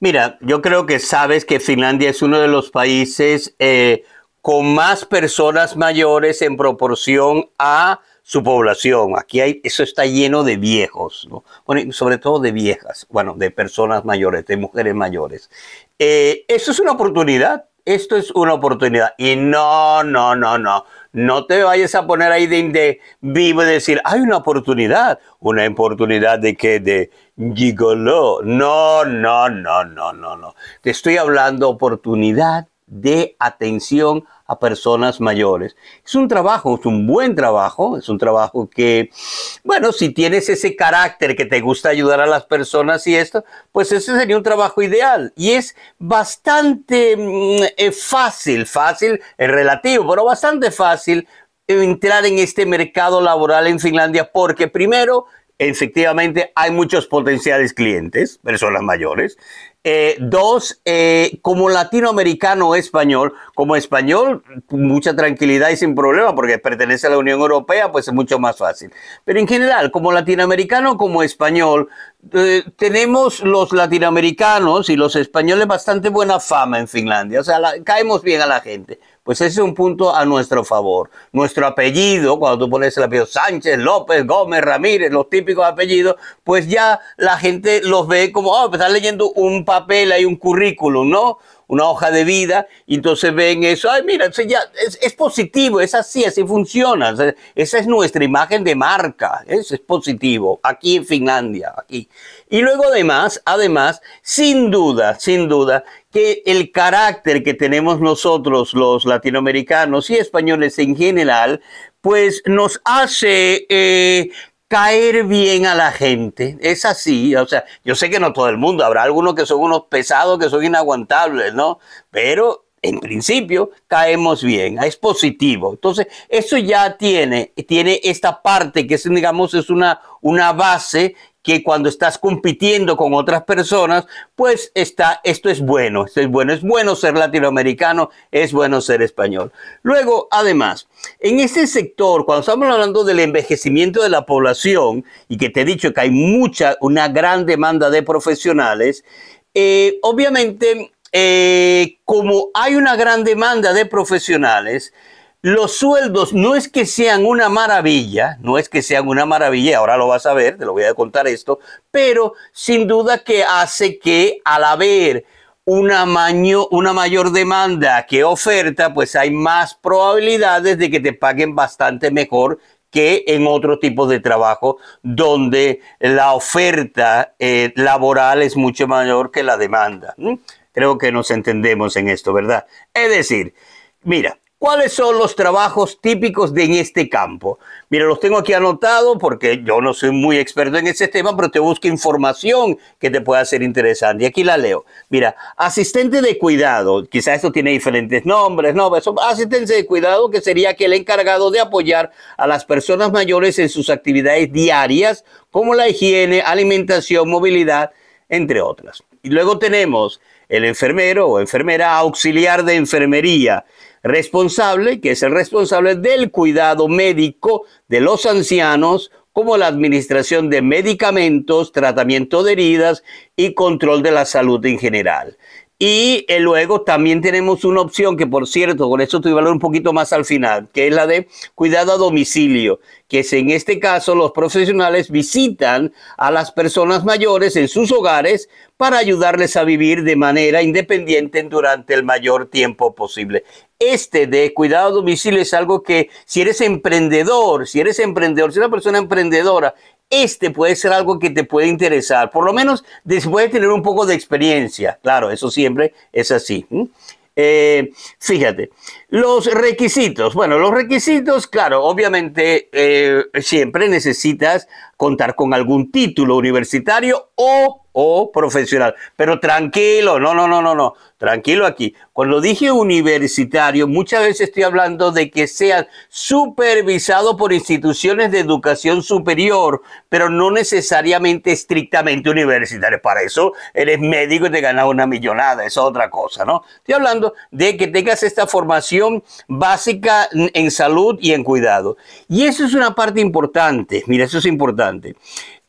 Mira, yo creo que sabes que Finlandia es uno de los países eh, con más personas mayores en proporción a su población. Aquí hay, eso está lleno de viejos, sobre todo de viejas, bueno, de personas mayores, de mujeres mayores. Esto eh, eso es una oportunidad, esto es una oportunidad. Y no, no, no, no, no te vayas a poner ahí de, vivo y decir, hay una oportunidad, una oportunidad de que de gigolo. No, no, no, no, no, no. Te estoy hablando oportunidad de atención a personas mayores. Es un trabajo, es un buen trabajo, es un trabajo que, bueno, si tienes ese carácter que te gusta ayudar a las personas y esto, pues ese sería un trabajo ideal. Y es bastante mm, eh, fácil, fácil, es relativo, pero bastante fácil entrar en este mercado laboral en Finlandia porque primero efectivamente hay muchos potenciales clientes, personas mayores. Eh, dos, eh, como latinoamericano español, como español, mucha tranquilidad y sin problema, porque pertenece a la Unión Europea, pues es mucho más fácil. Pero en general, como latinoamericano, como español, eh, tenemos los latinoamericanos y los españoles bastante buena fama en Finlandia, o sea, caemos bien a la gente. Pues ese es un punto a nuestro favor. Nuestro apellido, cuando tú pones el apellido Sánchez, López, Gómez, Ramírez, los típicos apellidos, pues ya la gente los ve como, oh, están leyendo un papel, hay un currículum, ¿no? Una hoja de vida, y entonces ven eso, ay, mira, ya es, positivo, es así, así funciona. Esa es nuestra imagen de marca, eso es positivo, aquí en Finlandia, aquí. Y luego además, además, sin duda, sin duda, que el carácter que tenemos nosotros los latinoamericanos y españoles en general, pues nos hace eh, caer bien a la gente. Es así, o sea, yo sé que no todo el mundo, habrá algunos que son unos pesados, que son inaguantables, ¿no? Pero en principio caemos bien, es positivo. Entonces, eso ya tiene, tiene esta parte que es, digamos, es una, una base que cuando estás compitiendo con otras personas, pues está, esto es bueno, es bueno, es bueno ser latinoamericano, es bueno ser español. Luego, además, en ese sector, cuando estamos hablando del envejecimiento de la población, y que te he dicho que hay mucha, una gran demanda de profesionales, eh, obviamente, eh, como hay una gran demanda de profesionales, los sueldos no es que sean una maravilla, no es que sean una maravilla, ahora lo vas a ver, te lo voy a contar esto, pero sin duda que hace que al haber una, una mayor demanda que oferta, pues hay más probabilidades de que te paguen bastante mejor que en otro tipo de trabajo donde la oferta eh, laboral es mucho mayor que la demanda. Creo que nos entendemos en esto, ¿verdad? Es decir, mira, ¿Cuáles son los trabajos típicos de en este campo? Mira, los tengo aquí anotados porque yo no soy muy experto en ese tema, pero te busco información que te pueda ser interesante. Y aquí la leo. Mira, asistente de cuidado, quizás esto tiene diferentes nombres, no, asistente de cuidado que sería aquel encargado de apoyar a las personas mayores en sus actividades diarias, como la higiene, alimentación, movilidad, entre otras. Y luego tenemos el enfermero o enfermera auxiliar de enfermería responsable, que es el responsable del cuidado médico de los ancianos, como la administración de medicamentos, tratamiento de heridas y control de la salud en general. Y eh, luego también tenemos una opción que, por cierto, con esto te voy a hablar un poquito más al final, que es la de cuidado a domicilio, que es en este caso los profesionales visitan a las personas mayores en sus hogares para ayudarles a vivir de manera independiente durante el mayor tiempo posible. Este de cuidado a domicilio es algo que si eres emprendedor, si eres emprendedor, si eres una persona emprendedora, este puede ser algo que te puede interesar, por lo menos después de tener un poco de experiencia. Claro, eso siempre es así. Eh, fíjate, los requisitos. Bueno, los requisitos, claro, obviamente eh, siempre necesitas contar con algún título universitario o o profesional. Pero tranquilo, no, no, no, no, no, tranquilo aquí. Cuando dije universitario, muchas veces estoy hablando de que sean supervisado por instituciones de educación superior, pero no necesariamente estrictamente universitario, Para eso eres médico y te ganas una millonada, eso es otra cosa, ¿no? Estoy hablando de que tengas esta formación básica en salud y en cuidado. Y eso es una parte importante, mira, eso es importante.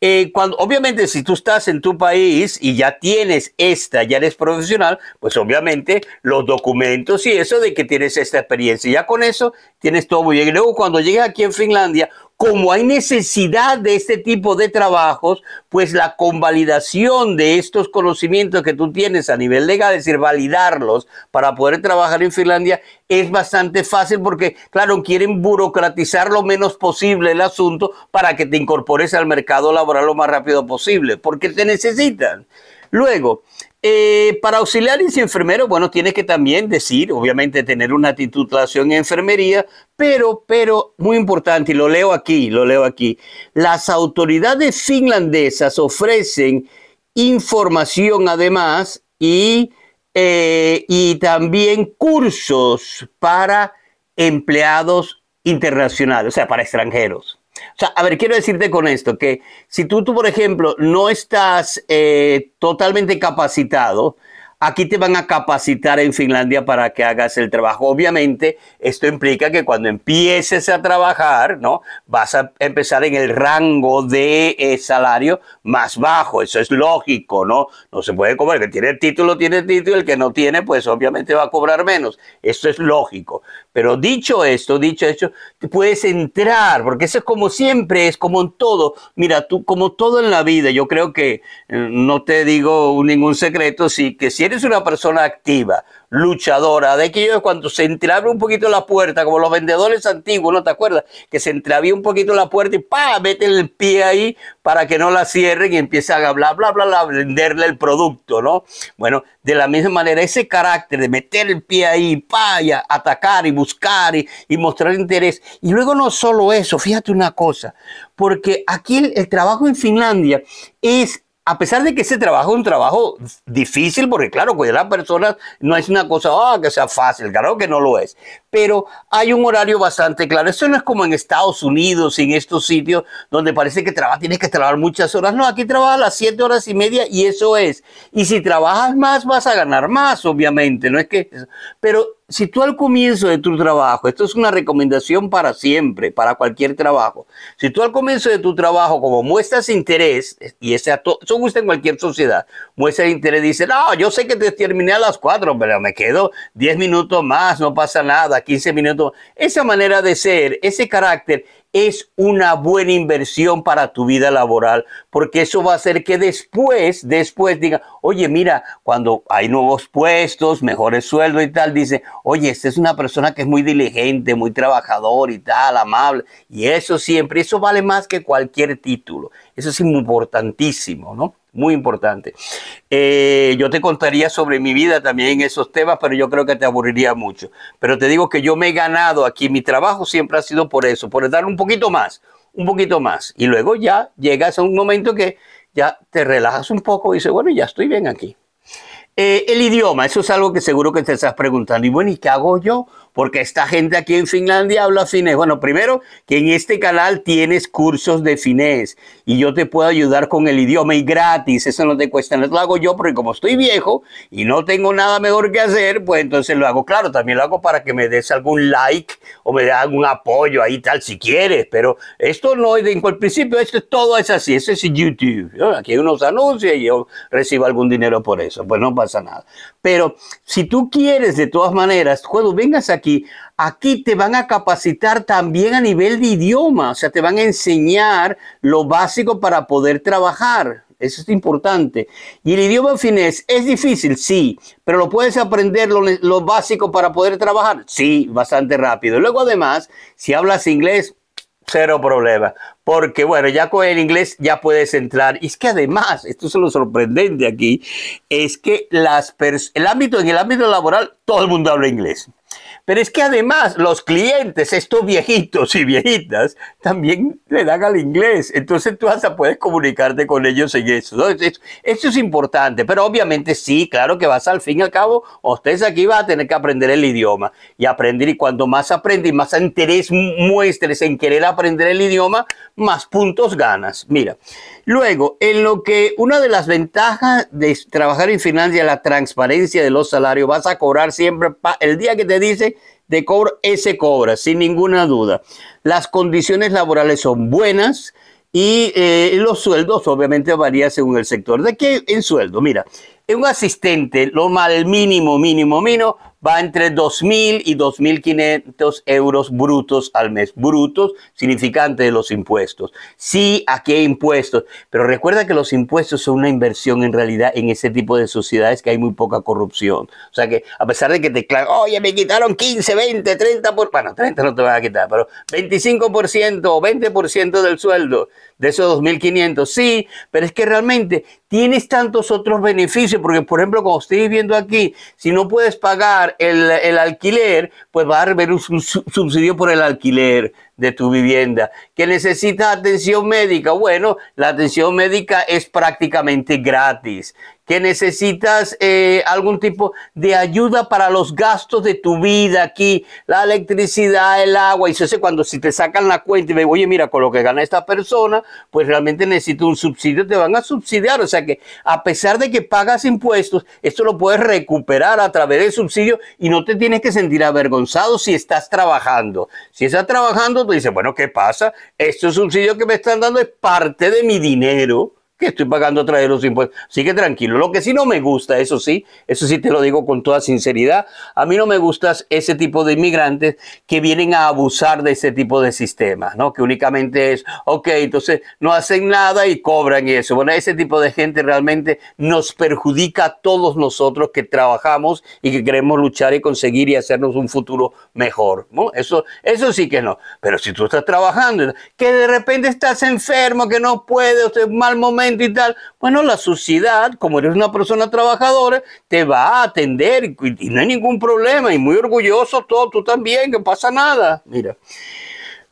Eh, cuando, obviamente, si tú estás en tu país y ya tienes esta, ya eres profesional, pues obviamente los documentos y eso de que tienes esta experiencia. Ya con eso tienes todo muy bien. Y luego cuando llegues aquí en Finlandia, como hay necesidad de este tipo de trabajos, pues la convalidación de estos conocimientos que tú tienes a nivel legal, es decir, validarlos para poder trabajar en Finlandia, es bastante fácil porque, claro, quieren burocratizar lo menos posible el asunto para que te incorpores al mercado laboral lo más rápido posible, porque te necesitan. Luego, eh, para auxiliares y enfermeros, bueno, tienes que también decir, obviamente, tener una titulación en enfermería, pero, pero, muy importante, y lo leo aquí, lo leo aquí, las autoridades finlandesas ofrecen información además y eh, también cursos para empleados internacionales, o sea, para extranjeros. O sea, a ver, quiero decirte con esto, que si tú, tú por ejemplo, no estás eh, totalmente capacitado, Aquí te van a capacitar en Finlandia para que hagas el trabajo. Obviamente, esto implica que cuando empieces a trabajar, ¿no? Vas a empezar en el rango de eh, salario más bajo. Eso es lógico, ¿no? No se puede cobrar. El que tiene el título, tiene el título. El que no tiene, pues obviamente va a cobrar menos. Esto es lógico. Pero dicho esto, dicho esto, puedes entrar, porque eso es como siempre, es como en todo. Mira, tú, como todo en la vida, yo creo que eh, no te digo ningún secreto, sí que siempre eres una persona activa, luchadora, de que cuando se entreabre un poquito la puerta, como los vendedores antiguos, ¿no te acuerdas? Que se entreabía un poquito la puerta y pa, mete el pie ahí para que no la cierren y empiece a bla, bla, bla, bla, venderle el producto, ¿no? Bueno, de la misma manera, ese carácter de meter el pie ahí, pa, atacar y buscar y, mostrar interés. Y luego no solo eso, fíjate una cosa, porque aquí el trabajo en Finlandia es a pesar de que ese trabajo es un trabajo difícil, porque claro, cuidar a las personas no es una cosa ah, que sea fácil, claro que no lo es, pero hay un horario bastante claro. Eso no es como en Estados Unidos, y en estos sitios donde parece que trabaja, tienes que trabajar muchas horas. No, aquí trabajas las siete horas y media y eso es. Y si trabajas más, vas a ganar más, obviamente, no es que... Pero si tú al comienzo de tu trabajo, esto es una recomendación para siempre, para cualquier trabajo, si tú al comienzo de tu trabajo, como muestras interés, y ese eso gusta en cualquier sociedad, muestras interés, dice, no, yo sé que te terminé a las cuatro, pero me quedo 10 minutos más, no pasa nada, 15 minutos. Esa manera de ser, ese carácter, es una buena inversión para tu vida laboral, porque eso va a hacer que después, después diga, oye, mira, cuando hay nuevos puestos, mejores sueldos y tal, dice, oye, esta es una persona que es muy diligente, muy trabajador y tal, amable, y eso siempre, eso vale más que cualquier título, eso es importantísimo, ¿no? muy importante. Eh, yo te contaría sobre mi vida también esos temas, pero yo creo que te aburriría mucho. Pero te digo que yo me he ganado aquí, mi trabajo siempre ha sido por eso, por dar un poquito más, un poquito más. Y luego ya llegas a un momento que ya te relajas un poco y dices, bueno, ya estoy bien aquí. Eh, el idioma, eso es algo que seguro que te estás preguntando. Y bueno, ¿y qué hago yo? porque esta gente aquí en Finlandia habla finés. Bueno, primero que en este canal tienes cursos de finés y yo te puedo ayudar con el idioma y gratis, eso no te cuesta, nada, lo hago yo porque como estoy viejo y no tengo nada mejor que hacer, pues entonces lo hago. Claro, también lo hago para que me des algún like o me des algún apoyo ahí tal si quieres, pero esto no es de en principio, esto todo es así, eso es YouTube. Aquí hay unos anuncios y yo recibo algún dinero por eso, pues no pasa nada. Pero si tú quieres de todas maneras, cuando vengas aquí aquí, aquí te van a capacitar también a nivel de idioma, o sea, te van a enseñar lo básico para poder trabajar. Eso es importante. Y el idioma finés es difícil, sí, pero lo puedes aprender lo, básico para poder trabajar, sí, bastante rápido. Luego además, si hablas inglés, cero problema. Porque bueno, ya con el inglés ya puedes entrar. Y es que además, esto es lo sorprendente aquí, es que las el ámbito, en el ámbito laboral todo el mundo habla inglés. Pero es que además los clientes, estos viejitos y viejitas, también le dan al inglés. Entonces tú hasta puedes comunicarte con ellos en eso. Eso es importante, pero obviamente sí, claro que vas al fin y al cabo, ustedes aquí van a tener que aprender el idioma y aprender. Y cuando más aprendes y más interés muestres en querer aprender el idioma, más puntos ganas. Mira. Luego, en lo que una de las ventajas de trabajar en finanzas es la transparencia de los salarios. Vas a cobrar siempre, el día que te dice de cobro, ese cobra, sin ninguna duda. Las condiciones laborales son buenas eh, y los sueldos obviamente varían según el sector. ¿De qué en sueldo? Mira, un asistente, lo mal mínimo, mínimo, mínimo, va entre 2.000 y 2.500 euros brutos al mes. Brutos, significante de los impuestos. Sí, aquí hay impuestos, pero recuerda que los impuestos son una inversión en realidad en ese tipo de sociedades que hay muy poca corrupción. O sea que a pesar de que te clavan, oye, me quitaron 15, 20, 30, por... bueno, 30 no te van a quitar, pero 25% o 20% del sueldo de esos 2.500, sí, pero es que realmente tienes tantos otros beneficios, porque por ejemplo, como estoy viendo aquí, si no puedes pagar el, el alquiler, pues va a haber un subsidio por el alquiler, de tu vivienda. Que necesitas atención médica. Bueno, la atención médica es prácticamente gratis. Que necesitas eh, algún tipo de ayuda para los gastos de tu vida aquí, la electricidad, el agua. Y eso es cuando si te sacan la cuenta y me oye, mira, con lo que gana esta persona, pues realmente necesito un subsidio, te van a subsidiar. O sea que a pesar de que pagas impuestos, esto lo puedes recuperar a través del subsidio y no te tienes que sentir avergonzado si estás trabajando. Si estás trabajando, dice, bueno, ¿qué pasa? un subsidio que me están dando es parte de mi dinero que estoy pagando a través de los impuestos. Así que tranquilo. Lo que sí no me gusta, eso sí, eso sí te lo digo con toda sinceridad, a mí no me gusta ese tipo de inmigrantes que vienen a abusar de ese tipo de sistemas, ¿no? Que únicamente es, ok, entonces no hacen nada y cobran y eso. Bueno, ese tipo de gente realmente nos perjudica a todos nosotros que trabajamos y que queremos luchar y conseguir y hacernos un futuro mejor. ¿no? Eso, eso sí que no. Pero si tú estás trabajando, que de repente estás enfermo, que no puedes, un mal momento, y tal, bueno, la sociedad, como eres una persona trabajadora, te va a atender y, no hay ningún problema y muy orgulloso todo, tú también, que pasa nada. Mira.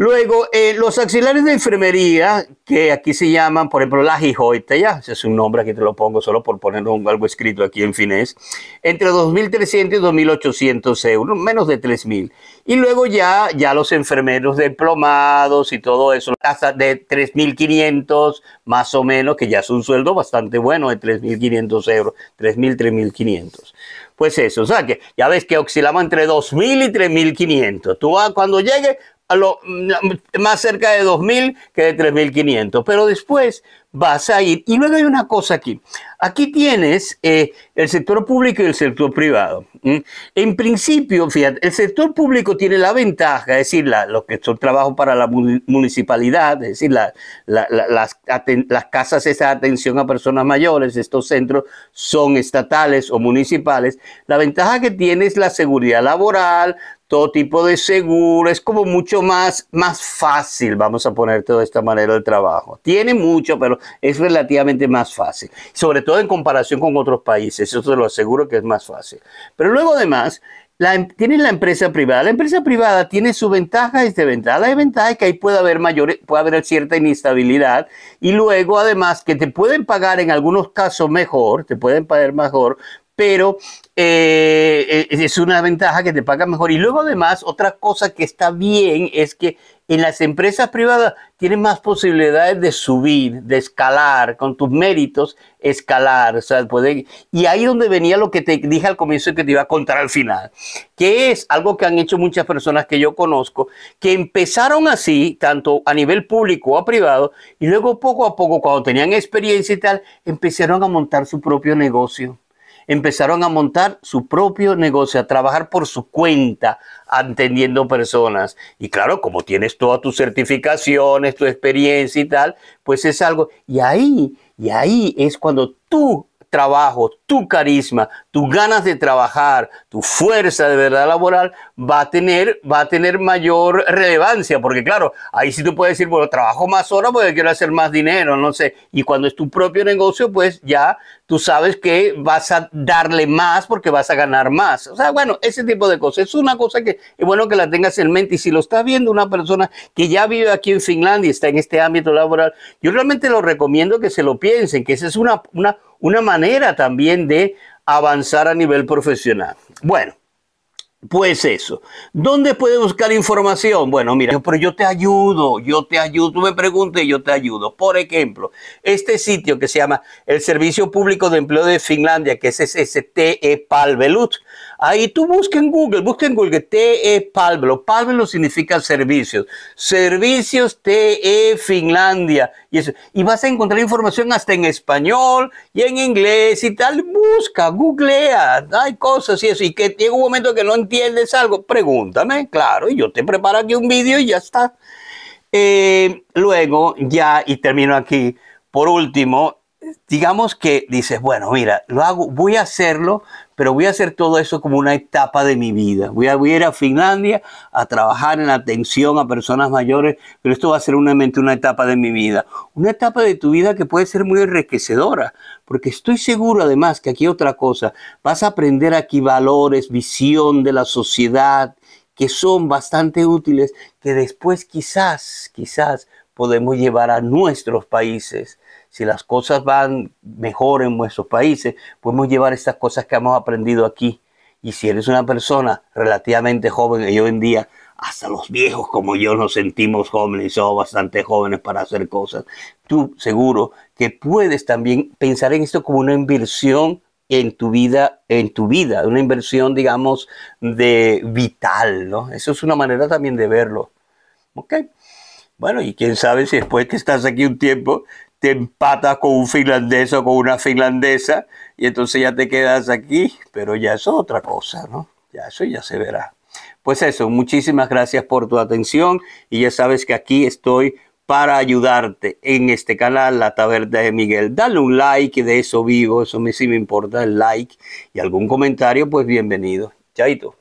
Luego, eh, los auxiliares de enfermería, que aquí se llaman, por ejemplo, la Jijoita, ya, ese es un nombre, aquí te lo pongo solo por poner algo escrito aquí en finés, entre 2.300 y 2.800 euros, menos de 3.000. Y luego ya, ya los enfermeros diplomados y todo eso, hasta de 3.500 más o menos, que ya es un sueldo bastante bueno de 3.500 euros, 3.000, 3.500 pues eso, o sea que ya ves que oscilamos entre 2.000 y 3.500. Tú cuando llegue Mm, más cerca de 2.000 que de 3.500. Pero después vas a ir. Y luego hay una cosa aquí. Aquí tienes eh, el sector público y el sector privado. En principio, fíjate, el sector público tiene la ventaja, es decir, la, los que son trabajo para la municipalidad, es decir, las, casas de atención a personas mayores, estos centros son estatales o municipales. La ventaja que tiene es la seguridad laboral, todo tipo de seguro, es como mucho más, más fácil, vamos a poner de esta manera, el trabajo. Tiene mucho, pero es relativamente más fácil, sobre todo en comparación con otros países, eso te lo aseguro que es más fácil. Pero luego además, la, em, tienes la empresa privada. La empresa privada tiene su ventaja y desventaja. La desventaja es que ahí puede haber, mayor, puede haber cierta inestabilidad y luego además que te pueden pagar en algunos casos mejor, te pueden pagar mejor, pero eh, eh, es una ventaja que te pagan mejor. Y luego además, otra cosa que está bien es que en las empresas privadas tienes más posibilidades de subir, de escalar, con tus méritos, escalar. O y ahí donde venía lo que te dije al comienzo y que te iba a contar al final, que es algo que han hecho muchas personas que yo conozco, que empezaron así, tanto a nivel público o a privado, y luego poco a poco, cuando tenían experiencia y tal, empezaron a montar su propio negocio empezaron a montar su propio negocio, a trabajar por su cuenta, atendiendo personas. Y claro, como tienes todas tus certificaciones, tu experiencia y tal, pues es algo. Y ahí, y ahí es cuando tú trabajo, tu carisma, tus ganas de trabajar, tu fuerza de verdad laboral va a tener, va a tener mayor relevancia, porque claro, ahí sí tú puedes decir, bueno, trabajo más horas porque quiero hacer más dinero, no sé, y cuando es tu propio negocio, pues ya tú sabes que vas a darle más porque vas a ganar más. O sea, bueno, ese tipo de cosas. Es una cosa que es bueno que la tengas en mente y si lo está viendo una persona que ya vive aquí en Finlandia y está en este ámbito laboral, yo realmente lo recomiendo que se lo piensen, que esa es una, una, una manera también de avanzar a nivel profesional. Bueno, pues eso. ¿Dónde puede buscar información? Bueno, mira, pero yo te ayudo, yo te ayudo, tú me preguntes, yo te ayudo. Por ejemplo, este sitio que se llama el Servicio Público de Empleo de Finlandia, que es SSTE Palvelut, Ahí tú busca en Google, busca en Google TE Palvelo. Palvelo significa servicios. Servicios TE Finlandia. Y, eso. y vas a encontrar información hasta en español y en inglés y tal. Busca, googlea. Hay cosas y eso. Y que llega un momento que no entiendes algo, pregúntame, claro. Y yo te preparo aquí un vídeo y ya está. Eh, luego, ya, y termino aquí. Por último, digamos que dices, bueno, mira, lo hago, voy a hacerlo, pero voy a hacer todo eso como una etapa de mi vida. Voy a, ir a Finlandia a trabajar en atención a personas mayores, pero esto va a ser una, una etapa de mi vida. Una etapa de tu vida que puede ser muy enriquecedora, porque estoy seguro además que aquí otra cosa, vas a aprender aquí valores, visión de la sociedad, que son bastante útiles, que después quizás, quizás podemos llevar a nuestros países si las cosas van mejor en nuestros países, podemos llevar estas cosas que hemos aprendido aquí. Y si eres una persona relativamente joven, y hoy en día hasta los viejos como yo nos sentimos jóvenes y somos bastante jóvenes para hacer cosas, tú seguro que puedes también pensar en esto como una inversión en tu vida, en tu vida, una inversión, digamos, de vital, ¿no? Eso es una manera también de verlo, ¿ok? Bueno, y quién sabe si después que estás aquí un tiempo, te empatas con un finlandés o con una finlandesa y entonces ya te quedas aquí, pero ya eso es otra cosa, ¿no? Ya eso ya se verá. Pues eso, muchísimas gracias por tu atención y ya sabes que aquí estoy para ayudarte en este canal, La Taberna de Miguel. Dale un like, de eso vivo, eso me sí me importa el like y algún comentario, pues bienvenido. Chaito.